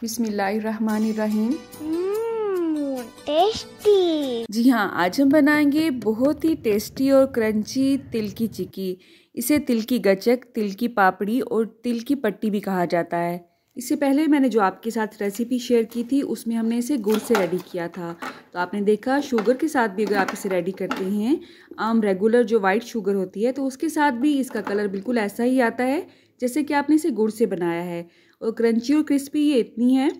बिस्मिल्लाहिर्रहमानिर्रहीम tasty mmm, जी हाँ आज हम बनाएंगे बहुत ही टेस्टी और क्रंची तिल की चिक्की इसे तिल की गचक तिल की पापड़ी और तिल की पट्टी भी कहा जाता है इससे पहले मैंने जो आपके साथ रेसिपी शेयर की थी उसमें हमने इसे गुड़ से रेडी किया था तो आपने देखा शुगर के साथ भी अगर आप इसे रेडी करते हैं आम रेगुलर जो वाइट शुगर होती है तो उसके साथ भी इसका कलर बिल्कुल ऐसा ही आता है जैसे कि आपने इसे गुड़ से बनाया है और क्रंची और क्रिस्पी ये इतनी है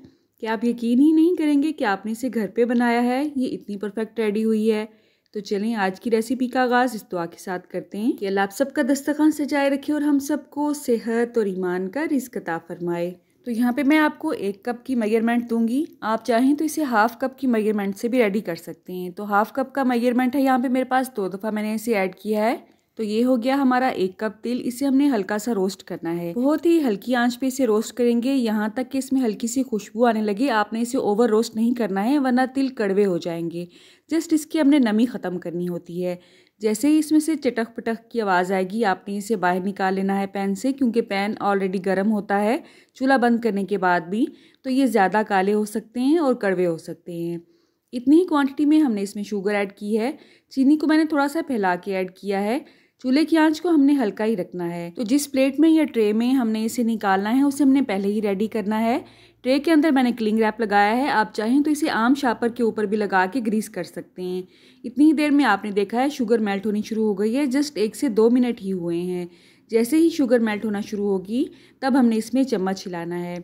कि आप यकीन ही नहीं करेंगे कि आपने इसे घर पे बनाया है ये इतनी परफेक्ट रेडी हुई है तो चलें आज की रेसिपी का आगाज़ इस दुआ के साथ करते हैं कि अल्लाह आप सबका दस्तखान सजाए रखे और हम सबको सेहत और ईमान का रिस्कता फरमाए तो यहाँ पे मैं आपको एक कप की मेजरमेंट दूंगी आप चाहें तो इसे हाफ़ कप की मेजरमेंट से भी रेडी कर सकते हैं तो हाफ़ कप का मेजरमेंट है यहाँ पे मेरे पास दो दफ़ा मैंने इसे ऐड किया है तो ये हो गया हमारा एक कप तेल इसे हमने हल्का सा रोस्ट करना है बहुत ही हल्की आंच पे इसे रोस्ट करेंगे यहाँ तक कि इसमें हल्की सी खुशबू आने लगे आपने इसे ओवर रोस्ट नहीं करना है वरना तिल कड़वे हो जाएंगे जस्ट इसकी हमने नमी ख़त्म करनी होती है जैसे ही इसमें से चटक पटक की आवाज़ आएगी आपने इसे बाहर निकाल लेना है पैन से क्योंकि पैन ऑलरेडी गर्म होता है चूल्हा बंद करने के बाद भी तो ये ज़्यादा काले हो सकते हैं और कड़वे हो सकते हैं इतनी ही क्वांटिटी में हमने इसमें शुगर ऐड की है चीनी को मैंने थोड़ा सा फैला के ऐड किया है चूल्हे की आंच को हमने हल्का ही रखना है तो जिस प्लेट में या ट्रे में हमने इसे निकालना है उसे हमने पहले ही रेडी करना है ट्रे के अंदर मैंने क्लिंग रैप लगाया है आप चाहें तो इसे आम शापर के ऊपर भी लगा के ग्रीस कर सकते हैं इतनी ही देर में आपने देखा है शुगर मेल्ट होनी शुरू हो गई है जस्ट एक से दो मिनट ही हुए हैं जैसे ही शुगर मेल्ट होना शुरू होगी तब हमने इसमें चम्मच हिलाना है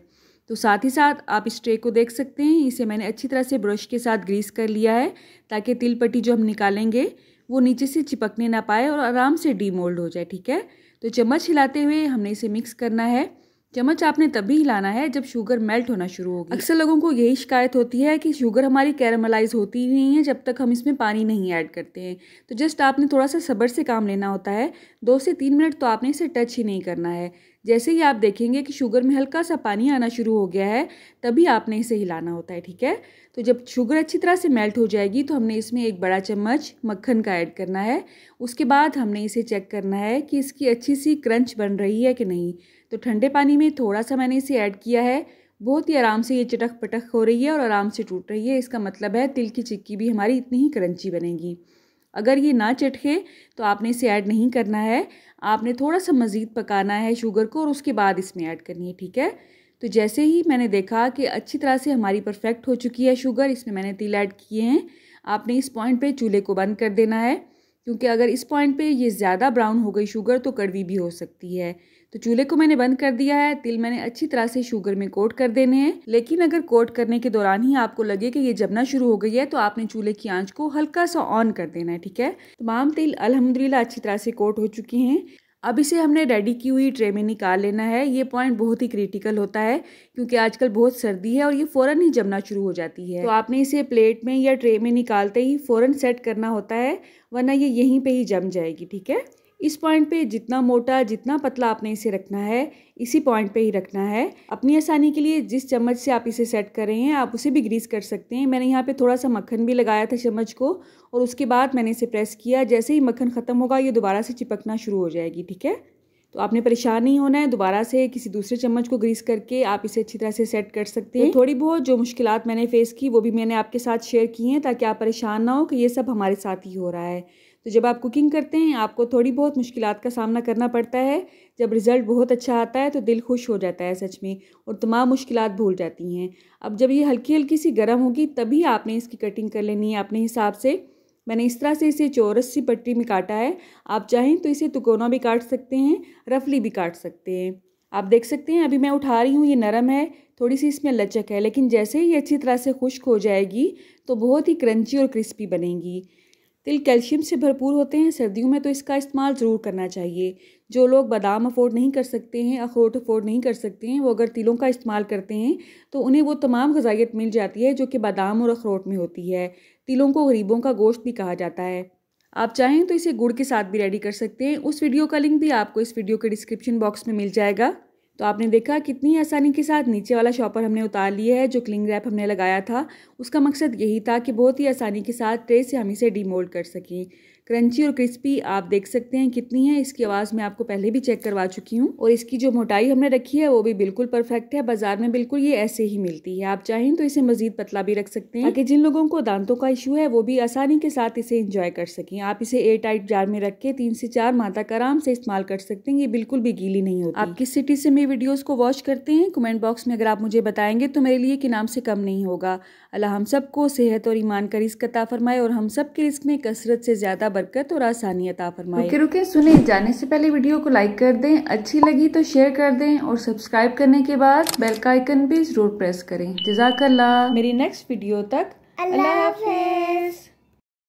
तो साथ ही साथ आप इस ट्रे को देख सकते हैं इसे मैंने अच्छी तरह से ब्रश के साथ ग्रीस कर लिया है ताकि तिल पट्टी जो हम निकालेंगे वो नीचे से चिपकने ना पाए और आराम से डीमोल्ड हो जाए ठीक है तो चम्मच हिलाते हुए हमने इसे मिक्स करना है चम्मच आपने तभी हिलाना है जब शुगर मेल्ट होना शुरू होगी अक्सर लोगों को यही शिकायत होती है कि शुगर हमारी कैरमलाइज होती ही नहीं है जब तक हम इसमें पानी नहीं ऐड करते हैं तो जस्ट आपने थोड़ा सा सब्र से काम लेना होता है दो से तीन मिनट तो आपने इसे टच ही नहीं करना है जैसे ही आप देखेंगे कि शुगर में हल्का सा पानी आना शुरू हो गया है तभी आपने इसे हिलाना होता है ठीक है तो जब शुगर अच्छी तरह से मेल्ट हो जाएगी तो हमने इसमें एक बड़ा चम्मच मक्खन का ऐड करना है उसके बाद हमने इसे चेक करना है कि इसकी अच्छी सी क्रंच बन रही है कि नहीं तो ठंडे पानी में थोड़ा सा मैंने इसे ऐड किया है बहुत ही आराम से ये चटक पटक हो रही है और आराम से टूट रही है इसका मतलब है तिल की चिक्की भी हमारी इतनी ही क्रंची बनेगी अगर ये ना चटके तो आपने इसे ऐड नहीं करना है आपने थोड़ा सा मज़ीद पकाना है शुगर को और उसके बाद इसमें ऐड करनी है ठीक है तो जैसे ही मैंने देखा कि अच्छी तरह से हमारी परफेक्ट हो चुकी है शुगर इसमें मैंने तिल ऐड किए हैं आपने इस पॉइंट पे चूल्हे को बंद कर देना है क्योंकि अगर इस पॉइंट पे ये ज़्यादा ब्राउन हो गई शुगर तो कड़वी भी हो सकती है तो चूल्हे को मैंने बंद कर दिया है तिल मैंने अच्छी तरह से शुगर में कोट कर देने हैं लेकिन अगर कोट करने के दौरान ही आपको लगे कि ये जमना शुरू हो गई है तो आपने चूल्हे की आंच को हल्का सा ऑन कर देना है ठीक है तमाम तिल अलहमदिल्ला अच्छी तरह से कोट हो चुकी हैं अब इसे हमने रेडी की हुई ट्रे में निकाल लेना है ये पॉइंट बहुत ही क्रिटिकल होता है क्योंकि आजकल बहुत सर्दी है और ये फ़ौरन ही जमना शुरू हो जाती है तो आपने इसे प्लेट में या ट्रे में निकालते ही फ़ौरन सेट करना होता है वरना ये यहीं पे ही जम जाएगी ठीक है इस पॉइंट पे जितना मोटा जितना पतला आपने इसे रखना है इसी पॉइंट पे ही रखना है अपनी आसानी के लिए जिस चम्मच से आप इसे सेट कर रहे हैं आप उसे भी ग्रीस कर सकते हैं मैंने यहाँ पे थोड़ा सा मक्खन भी लगाया था चम्मच को और उसके बाद मैंने इसे प्रेस किया जैसे ही मक्खन ख़त्म होगा ये दोबारा से चिपकना शुरू हो जाएगी ठीक है तो आपने परेशान नहीं होना है दोबारा से किसी दूसरे चम्मच को ग्रीस करके आप इसे अच्छी तरह से सेट कर सकते हैं तो थोड़ी बहुत जो मुश्किल मैंने फेस की वो भी मैंने आपके साथ शेयर की हैं ताकि आप परेशान ना हो कि ये सब हमारे साथ ही हो रहा है तो जब आप कुकिंग करते हैं आपको थोड़ी बहुत मुश्किल का सामना करना पड़ता है जब रिज़ल्ट बहुत अच्छा आता है तो दिल खुश हो जाता है सच में और तमाम मुश्किल भूल जाती हैं अब जब ये हल्की हल्की सी गर्म होगी तभी आपने इसकी कटिंग कर लेनी है अपने हिसाब से मैंने इस तरह से इसे चौरस सी पट्टी में काटा है आप चाहें तो इसे तुकोना भी काट सकते हैं रफली भी काट सकते हैं आप देख सकते हैं अभी मैं उठा रही हूँ ये नरम है थोड़ी सी इसमें लचक है लेकिन जैसे ही अच्छी तरह से खुश्क हो जाएगी तो बहुत ही क्रंची और क्रिस्पी बनेगी तिल कैल्शियम से भरपूर होते हैं सर्दियों में तो इसका इस्तेमाल ज़रूर करना चाहिए जो लोग बादाम अफोर्ड नहीं कर सकते हैं अखरोट अफोर्ड नहीं कर सकते हैं वो अगर तिलों का इस्तेमाल करते हैं तो उन्हें वो तमाम गजाइत मिल जाती है जो कि बादाम और अखरोट में होती है तिलों को गरीबों का गोश्त भी कहा जाता है आप चाहें तो इसे गुड़ के साथ भी रेडी कर सकते हैं उस वीडियो का लिंक भी आपको इस वीडियो के डिस्क्रिप्शन बॉक्स में मिल जाएगा तो आपने देखा कितनी आसानी के साथ नीचे वाला शॉपर हमने उतार लिया है जो क्लिंग रैप हमने लगाया था उसका मकसद यही था कि बहुत ही आसानी के साथ ट्रे से हम इसे डीमोल्ड कर सकें क्रंची और क्रिस्पी आप देख सकते हैं कितनी है इसकी आवाज़ मैं आपको पहले भी चेक करवा चुकी हूँ और इसकी जो मोटाई हमने रखी है वो भी बिल्कुल परफेक्ट है बाजार में बिल्कुल ये ऐसे ही मिलती है आप चाहें तो इसे मजीद पतला भी रख सकते हैं ताकि जिन लोगों को दांतों का इशू है वो भी आसानी के साथ इसे इंजॉय कर सकें आप इसे एयर टाइट जार में रख के तीन से चार माह तक आराम से इस्तेमाल कर सकते हैं ये बिल्कुल भी गीली नहीं होती आप किस सिटी से मेरी वीडियोज़ को वॉश करते हैं कमेंट बॉक्स में अगर आप मुझे बताएंगे तो मेरे लिए कि नाम से कम नहीं होगा अल्लाह हम सबको सेहत और ईमान का रिस्क अता फरमाए और हम सब के रिस्क में कसरत से ज़्यादा बरकत और आसानी अता फरमाए रुके रुके सुने जाने से पहले वीडियो को लाइक कर दें अच्छी लगी तो शेयर कर दें और सब्सक्राइब करने के बाद बेल का आइकन भी जरूर प्रेस करें जजाकल्ला मेरी नेक्स्ट वीडियो तक अल्लाह हाफिज